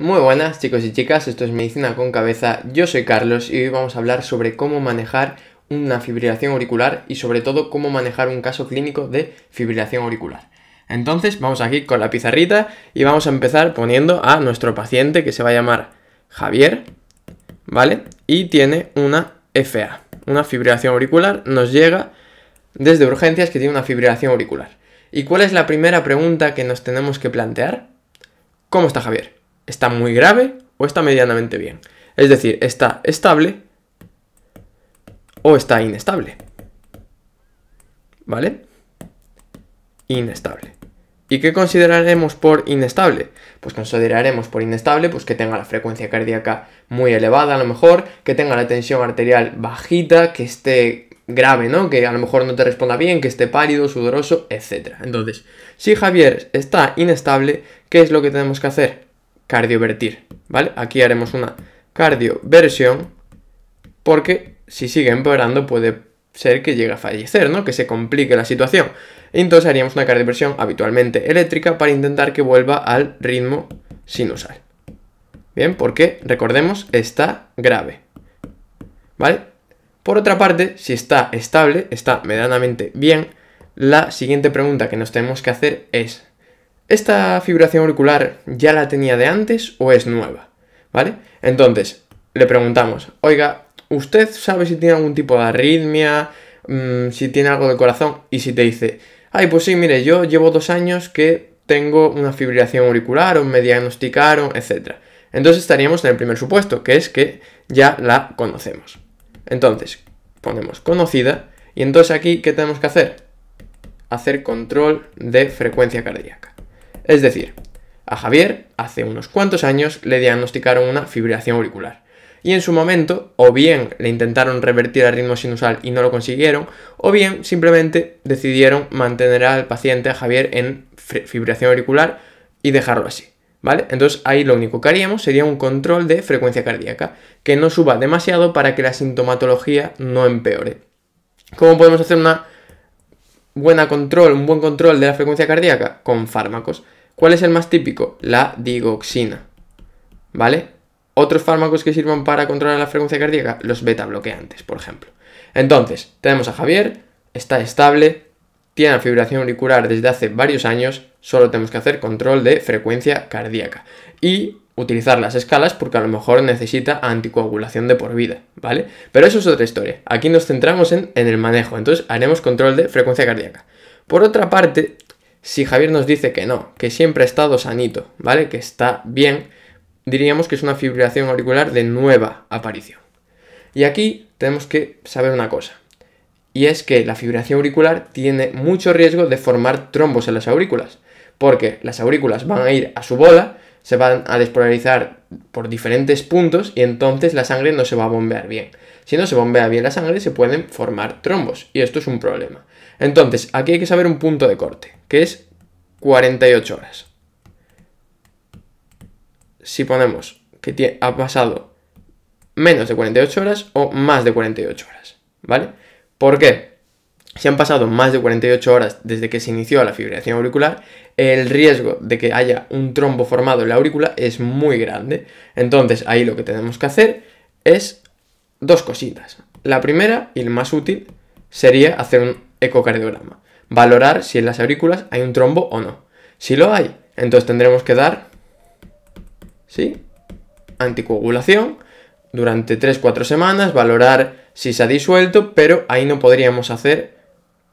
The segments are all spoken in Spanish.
Muy buenas chicos y chicas, esto es Medicina con Cabeza, yo soy Carlos y hoy vamos a hablar sobre cómo manejar una fibrilación auricular y sobre todo cómo manejar un caso clínico de fibrilación auricular. Entonces vamos aquí con la pizarrita y vamos a empezar poniendo a nuestro paciente que se va a llamar Javier, ¿vale? Y tiene una FA, una fibrilación auricular, nos llega desde urgencias que tiene una fibrilación auricular. ¿Y cuál es la primera pregunta que nos tenemos que plantear? ¿Cómo está Javier? está muy grave o está medianamente bien. Es decir, está estable o está inestable. ¿Vale? Inestable. ¿Y qué consideraremos por inestable? Pues consideraremos por inestable pues que tenga la frecuencia cardíaca muy elevada a lo mejor, que tenga la tensión arterial bajita, que esté grave, ¿no? Que a lo mejor no te responda bien, que esté pálido, sudoroso, etc. Entonces, si Javier está inestable, ¿qué es lo que tenemos que hacer? cardiovertir, ¿vale? Aquí haremos una cardioversión porque si sigue empeorando puede ser que llegue a fallecer, ¿no? Que se complique la situación. Entonces haríamos una cardioversión habitualmente eléctrica para intentar que vuelva al ritmo sinusal. Bien, porque recordemos, está grave. ¿Vale? Por otra parte, si está estable, está medianamente bien, la siguiente pregunta que nos tenemos que hacer es, ¿Esta fibrilación auricular ya la tenía de antes o es nueva? ¿Vale? Entonces, le preguntamos, oiga, ¿usted sabe si tiene algún tipo de arritmia? Mm, si tiene algo de corazón. Y si te dice, ay, pues sí, mire, yo llevo dos años que tengo una fibrilación auricular o me diagnosticaron, etc. Entonces estaríamos en el primer supuesto, que es que ya la conocemos. Entonces, ponemos conocida y entonces aquí, ¿qué tenemos que hacer? Hacer control de frecuencia cardíaca. Es decir, a Javier hace unos cuantos años le diagnosticaron una fibrilación auricular. Y en su momento, o bien le intentaron revertir al ritmo sinusal y no lo consiguieron, o bien simplemente decidieron mantener al paciente, Javier, en fibrilación auricular y dejarlo así. ¿Vale? Entonces ahí lo único que haríamos sería un control de frecuencia cardíaca, que no suba demasiado para que la sintomatología no empeore. ¿Cómo podemos hacer una buena control, un buen control de la frecuencia cardíaca? Con fármacos. ¿Cuál es el más típico? La digoxina. ¿Vale? Otros fármacos que sirvan para controlar la frecuencia cardíaca, los beta bloqueantes, por ejemplo. Entonces, tenemos a Javier, está estable, tiene fibración auricular desde hace varios años, solo tenemos que hacer control de frecuencia cardíaca y utilizar las escalas porque a lo mejor necesita anticoagulación de por vida, ¿vale? Pero eso es otra historia. Aquí nos centramos en, en el manejo, entonces haremos control de frecuencia cardíaca. Por otra parte, si Javier nos dice que no, que siempre ha estado sanito, ¿vale? Que está bien, diríamos que es una fibrilación auricular de nueva aparición. Y aquí tenemos que saber una cosa, y es que la fibrilación auricular tiene mucho riesgo de formar trombos en las aurículas, porque las aurículas van a ir a su bola se van a despolarizar por diferentes puntos y entonces la sangre no se va a bombear bien. Si no se bombea bien la sangre se pueden formar trombos y esto es un problema. Entonces, aquí hay que saber un punto de corte, que es 48 horas. Si ponemos que ha pasado menos de 48 horas o más de 48 horas, ¿vale? ¿Por qué? si han pasado más de 48 horas desde que se inició la fibrilación auricular, el riesgo de que haya un trombo formado en la aurícula es muy grande. Entonces ahí lo que tenemos que hacer es dos cositas. La primera y la más útil sería hacer un ecocardiograma. Valorar si en las aurículas hay un trombo o no. Si lo hay, entonces tendremos que dar ¿sí? anticoagulación durante 3-4 semanas, valorar si se ha disuelto, pero ahí no podríamos hacer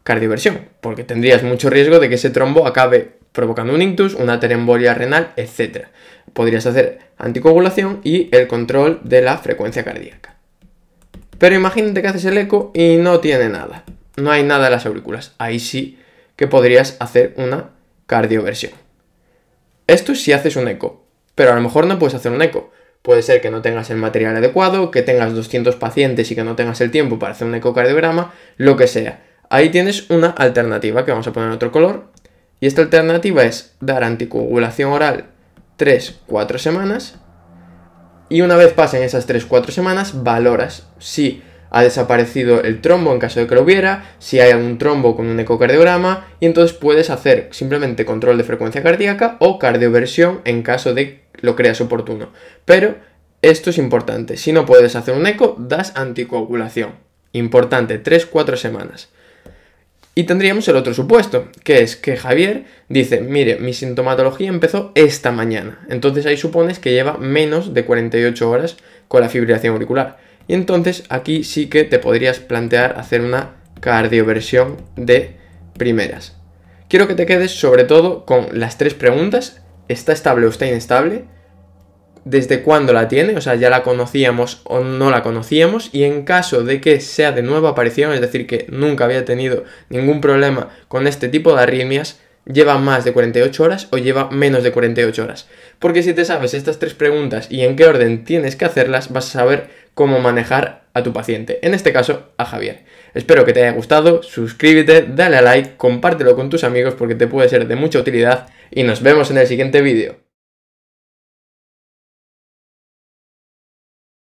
cardioversión, porque tendrías mucho riesgo de que ese trombo acabe provocando un ictus, una terembolia renal, etc. Podrías hacer anticoagulación y el control de la frecuencia cardíaca. Pero imagínate que haces el eco y no tiene nada. No hay nada en las aurículas. Ahí sí que podrías hacer una cardioversión. Esto si haces un eco, pero a lo mejor no puedes hacer un eco. Puede ser que no tengas el material adecuado, que tengas 200 pacientes y que no tengas el tiempo para hacer un ecocardiograma, lo que sea Ahí tienes una alternativa que vamos a poner otro color. Y esta alternativa es dar anticoagulación oral 3-4 semanas. Y una vez pasen esas 3-4 semanas, valoras si ha desaparecido el trombo en caso de que lo hubiera, si hay algún trombo con un ecocardiograma, y entonces puedes hacer simplemente control de frecuencia cardíaca o cardioversión en caso de lo creas oportuno. Pero esto es importante, si no puedes hacer un eco, das anticoagulación. Importante, 3-4 semanas. Y tendríamos el otro supuesto, que es que Javier dice, mire, mi sintomatología empezó esta mañana. Entonces ahí supones que lleva menos de 48 horas con la fibrilación auricular. Y entonces aquí sí que te podrías plantear hacer una cardioversión de primeras. Quiero que te quedes sobre todo con las tres preguntas. ¿Está estable o está inestable? desde cuándo la tiene, o sea, ya la conocíamos o no la conocíamos, y en caso de que sea de nueva aparición, es decir, que nunca había tenido ningún problema con este tipo de arritmias, lleva más de 48 horas o lleva menos de 48 horas. Porque si te sabes estas tres preguntas y en qué orden tienes que hacerlas, vas a saber cómo manejar a tu paciente, en este caso a Javier. Espero que te haya gustado, suscríbete, dale a like, compártelo con tus amigos porque te puede ser de mucha utilidad y nos vemos en el siguiente vídeo.